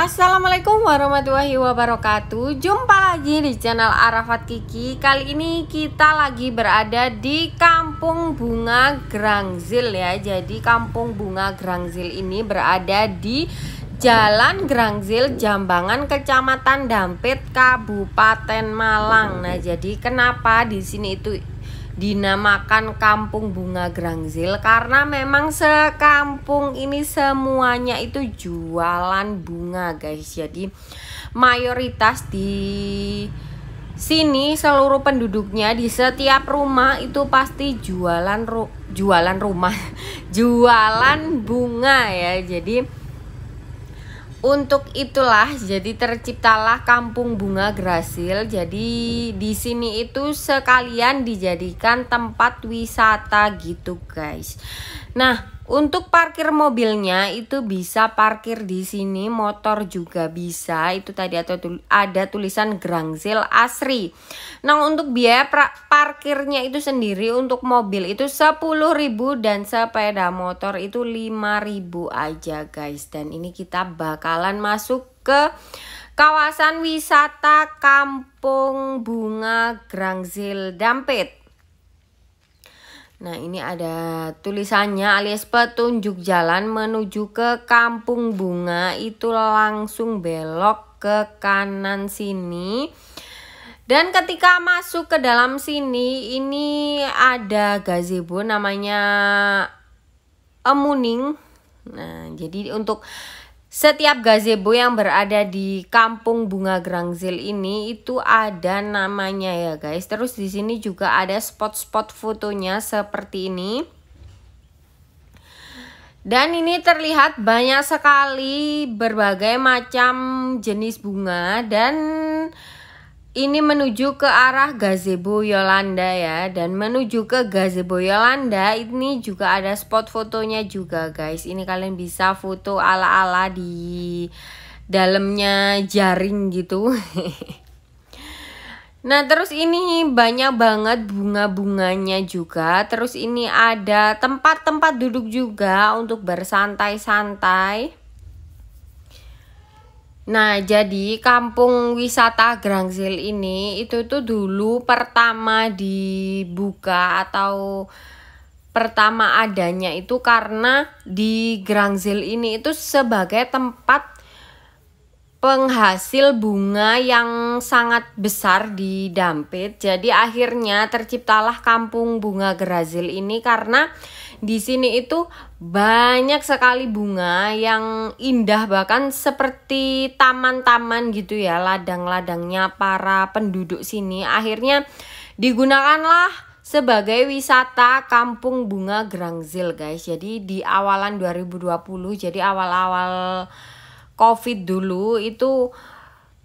Assalamualaikum warahmatullahi wabarakatuh Jumpa lagi di channel Arafat Kiki Kali ini kita lagi berada di Kampung Bunga Grangzil ya Jadi Kampung Bunga Grangzil ini berada di Jalan Grangzil Jambangan Kecamatan Dampit Kabupaten Malang. Nah, jadi kenapa di sini itu dinamakan Kampung Bunga Grangzil karena memang sekampung ini semuanya itu jualan bunga guys. Jadi mayoritas di sini seluruh penduduknya di setiap rumah itu pasti jualan ru jualan rumah, jualan bunga ya. Jadi untuk itulah jadi terciptalah Kampung Bunga Grasil. Jadi di sini itu sekalian dijadikan tempat wisata gitu, guys. Nah, untuk parkir mobilnya itu bisa parkir di sini, motor juga bisa. Itu tadi atau ada tulisan Grangzil Asri. Nah, untuk biaya parkirnya itu sendiri untuk mobil itu 10.000 dan sepeda motor itu 5.000 aja, guys. Dan ini kita bakalan masuk ke kawasan wisata Kampung Bunga Grangzil Dampit. Nah ini ada tulisannya alias petunjuk jalan menuju ke kampung bunga itu langsung belok ke kanan sini Dan ketika masuk ke dalam sini ini ada gazebo namanya Emuning Nah jadi untuk setiap gazebo yang berada di Kampung Bunga Grangzil ini itu ada namanya ya guys. Terus di sini juga ada spot-spot fotonya seperti ini. Dan ini terlihat banyak sekali berbagai macam jenis bunga dan ini menuju ke arah gazebo Yolanda ya dan menuju ke gazebo Yolanda ini juga ada spot fotonya juga guys ini kalian bisa foto ala-ala di dalamnya jaring gitu Nah terus ini banyak banget bunga-bunganya juga Terus ini ada tempat-tempat duduk juga untuk bersantai-santai Nah, jadi kampung wisata Grangsil ini itu tuh dulu pertama dibuka atau pertama adanya itu karena di Grangsil ini itu sebagai tempat penghasil bunga yang sangat besar di Dampit. Jadi akhirnya terciptalah kampung bunga Grangsil ini karena di sini itu banyak sekali bunga yang indah bahkan seperti taman-taman gitu ya, ladang-ladangnya para penduduk sini. Akhirnya digunakanlah sebagai wisata kampung bunga Grangzil guys. Jadi di awalan 2020, jadi awal-awal Covid dulu itu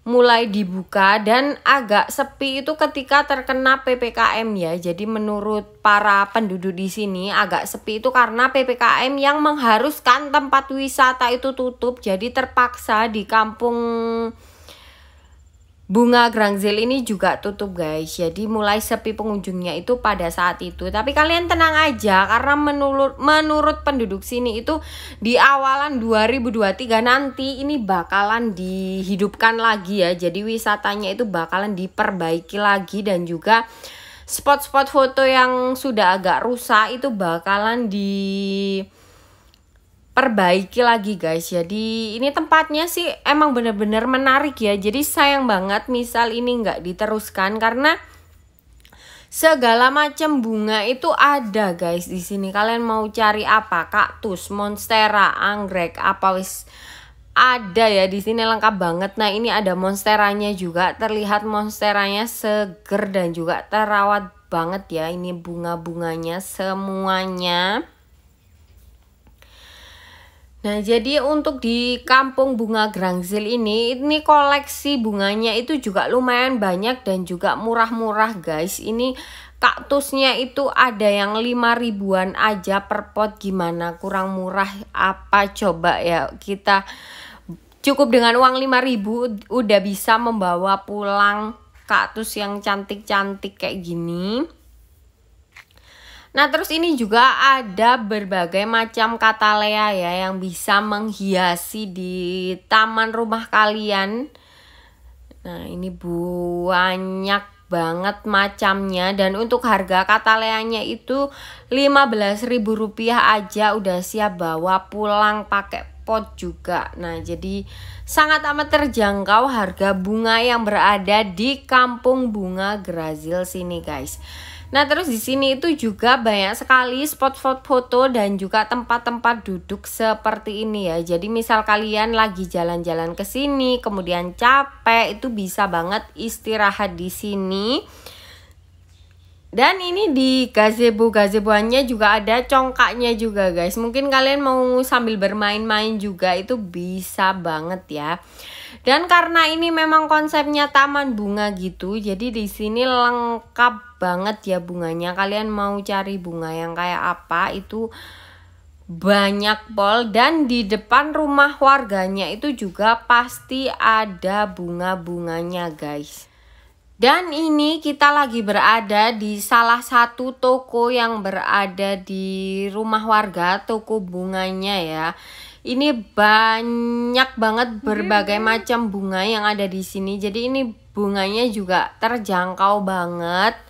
mulai dibuka dan agak sepi itu ketika terkena PPKM ya. Jadi menurut para penduduk di sini agak sepi itu karena PPKM yang mengharuskan tempat wisata itu tutup. Jadi terpaksa di kampung Bunga Grangzil ini juga tutup guys Jadi mulai sepi pengunjungnya itu pada saat itu Tapi kalian tenang aja Karena menurut, menurut penduduk sini itu Di awalan 2023 nanti ini bakalan dihidupkan lagi ya Jadi wisatanya itu bakalan diperbaiki lagi Dan juga spot-spot foto yang sudah agak rusak Itu bakalan di perbaiki lagi guys jadi ini tempatnya sih emang bener-bener menarik ya jadi sayang banget misal ini nggak diteruskan karena segala macam bunga itu ada guys di sini kalian mau cari apa kaktus monstera anggrek apa wis ada ya di sini lengkap banget. Nah, ini ada monsteranya juga. Terlihat monsteranya seger dan juga terawat banget ya. Ini bunga-bunganya semuanya. Nah, jadi untuk di kampung bunga Grangzil ini, ini koleksi bunganya itu juga lumayan banyak dan juga murah-murah guys. Ini kaktusnya itu ada yang 5 ribuan aja per pot gimana kurang murah apa coba ya kita cukup dengan uang ribu udah bisa membawa pulang kaktus yang cantik-cantik kayak gini. Nah terus ini juga ada berbagai macam katalea ya yang bisa menghiasi di taman rumah kalian. Nah ini banyak banget macamnya dan untuk harga kataleanya itu Rp15.000 aja udah siap bawa pulang pakai pot juga. Nah, jadi sangat amat terjangkau harga bunga yang berada di Kampung Bunga Grazil sini, guys. Nah, terus di sini itu juga banyak sekali spot-spot foto dan juga tempat-tempat duduk seperti ini ya. Jadi misal kalian lagi jalan-jalan ke sini, kemudian capek, itu bisa banget istirahat di sini. Dan ini di gazebo gazeboannya juga ada congkaknya juga guys. Mungkin kalian mau sambil bermain-main juga itu bisa banget ya. Dan karena ini memang konsepnya taman bunga gitu, jadi di sini lengkap banget ya bunganya kalian mau cari bunga yang kayak apa itu banyak pol dan di depan rumah warganya itu juga pasti ada bunga-bunganya guys dan ini kita lagi berada di salah satu toko yang berada di rumah warga toko bunganya ya ini banyak banget berbagai macam bunga yang ada di sini jadi ini bunganya juga terjangkau banget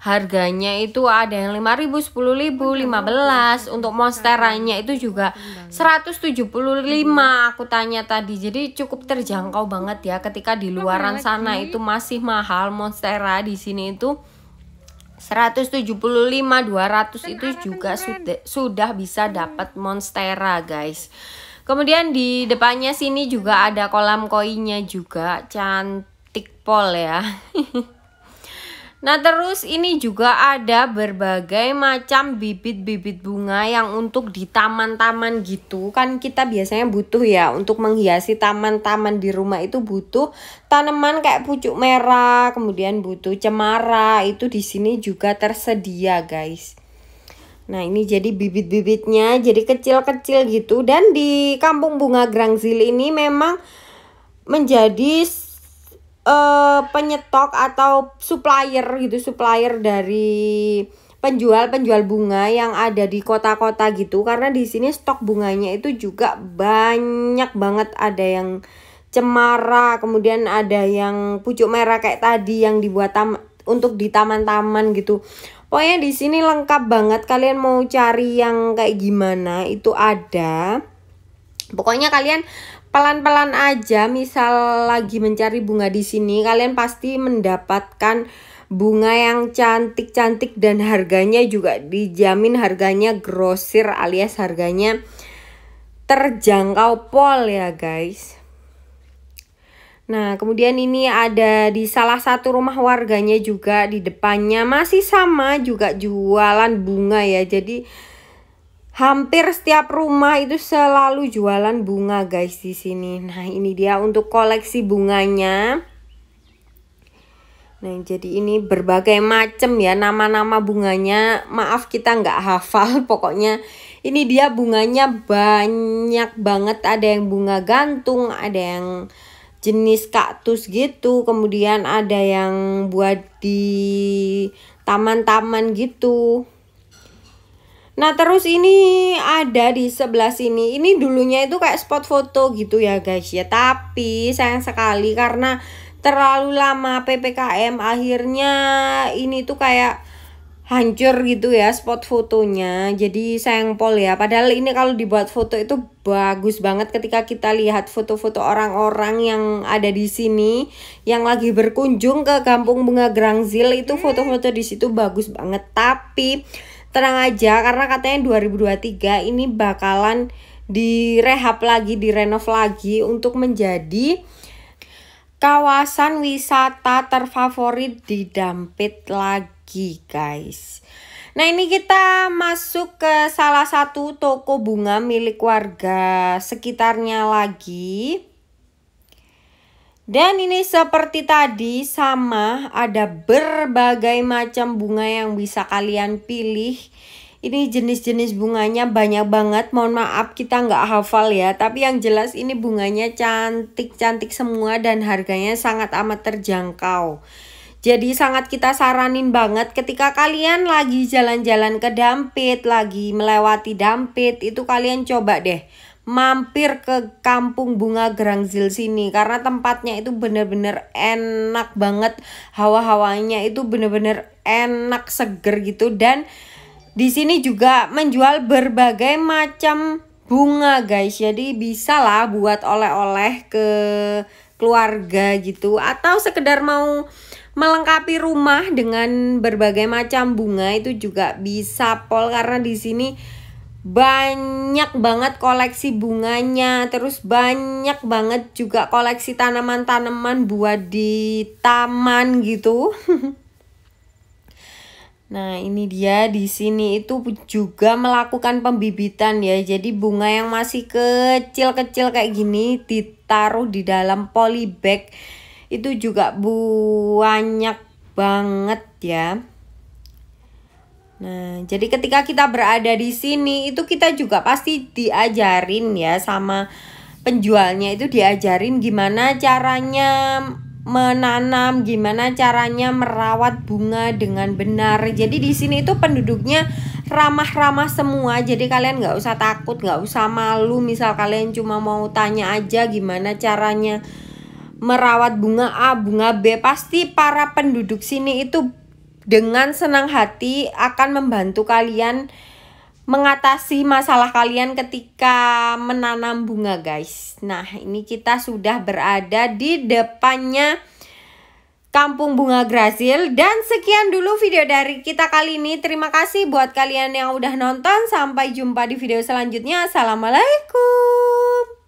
harganya itu ada yang 5000 10000 15 untuk monsteranya itu juga 175 aku tanya tadi jadi cukup terjangkau banget ya ketika di luaran sana itu masih mahal monstera di sini itu 175 200 kan itu juga sudah bisa iya. dapat monstera guys kemudian di depannya sini juga ada kolam koinnya juga cantik pol ya Nah terus ini juga ada berbagai macam bibit-bibit bunga yang untuk di taman-taman gitu Kan kita biasanya butuh ya untuk menghiasi taman-taman di rumah itu butuh tanaman kayak pucuk merah Kemudian butuh cemara itu di sini juga tersedia guys Nah ini jadi bibit-bibitnya jadi kecil-kecil gitu Dan di kampung bunga Grangzil ini memang menjadi uh, penyetok atau supplier gitu, supplier dari penjual-penjual bunga yang ada di kota-kota gitu karena di sini stok bunganya itu juga banyak banget ada yang cemara, kemudian ada yang pucuk merah kayak tadi yang dibuat tam untuk di taman-taman gitu. Pokoknya di sini lengkap banget kalian mau cari yang kayak gimana itu ada. Pokoknya kalian pelan-pelan aja misal lagi mencari bunga di sini kalian pasti mendapatkan bunga yang cantik-cantik dan harganya juga dijamin harganya grosir alias harganya terjangkau pol ya guys Nah kemudian ini ada di salah satu rumah warganya juga di depannya masih sama juga jualan bunga ya jadi hampir setiap rumah itu selalu jualan bunga guys di sini. Nah, ini dia untuk koleksi bunganya. Nah, jadi ini berbagai macam ya nama-nama bunganya. Maaf kita nggak hafal, pokoknya ini dia bunganya banyak banget. Ada yang bunga gantung, ada yang jenis kaktus gitu. Kemudian ada yang buat di taman-taman gitu. Nah terus ini ada di sebelah sini Ini dulunya itu kayak spot foto gitu ya guys ya Tapi sayang sekali karena terlalu lama PPKM Akhirnya ini tuh kayak hancur gitu ya spot fotonya jadi sayang pol ya padahal ini kalau dibuat foto itu bagus banget ketika kita lihat foto-foto orang-orang yang ada di sini yang lagi berkunjung ke kampung bunga Grangzil itu hmm. foto-foto di situ bagus banget tapi tenang aja karena katanya 2023 ini bakalan direhab lagi, direnov lagi untuk menjadi kawasan wisata terfavorit di Dampit lagi, guys. Nah ini kita masuk ke salah satu toko bunga milik warga sekitarnya lagi dan ini seperti tadi sama ada berbagai macam bunga yang bisa kalian pilih. Ini jenis-jenis bunganya banyak banget. Mohon maaf kita nggak hafal ya. Tapi yang jelas ini bunganya cantik-cantik semua dan harganya sangat amat terjangkau. Jadi sangat kita saranin banget ketika kalian lagi jalan-jalan ke Dampit, lagi melewati Dampit, itu kalian coba deh mampir ke kampung bunga Gerangzil sini karena tempatnya itu benar-benar enak banget hawa-hawanya itu benar-benar enak seger gitu dan di sini juga menjual berbagai macam bunga guys jadi bisa lah buat oleh-oleh ke keluarga gitu atau sekedar mau melengkapi rumah dengan berbagai macam bunga itu juga bisa pol karena di sini banyak banget koleksi bunganya terus banyak banget juga koleksi tanaman-tanaman buat di taman gitu nah ini dia di sini itu juga melakukan pembibitan ya jadi bunga yang masih kecil-kecil kayak gini ditaruh di dalam polybag itu juga banyak banget ya Nah, jadi ketika kita berada di sini itu kita juga pasti diajarin ya sama penjualnya itu diajarin gimana caranya menanam, gimana caranya merawat bunga dengan benar. Jadi di sini itu penduduknya ramah-ramah semua. Jadi kalian nggak usah takut, nggak usah malu. Misal kalian cuma mau tanya aja gimana caranya merawat bunga A, bunga B, pasti para penduduk sini itu dengan senang hati akan membantu kalian mengatasi masalah kalian ketika menanam bunga guys. Nah, ini kita sudah berada di depannya Kampung Bunga Grasil dan sekian dulu video dari kita kali ini. Terima kasih buat kalian yang udah nonton. Sampai jumpa di video selanjutnya. Assalamualaikum.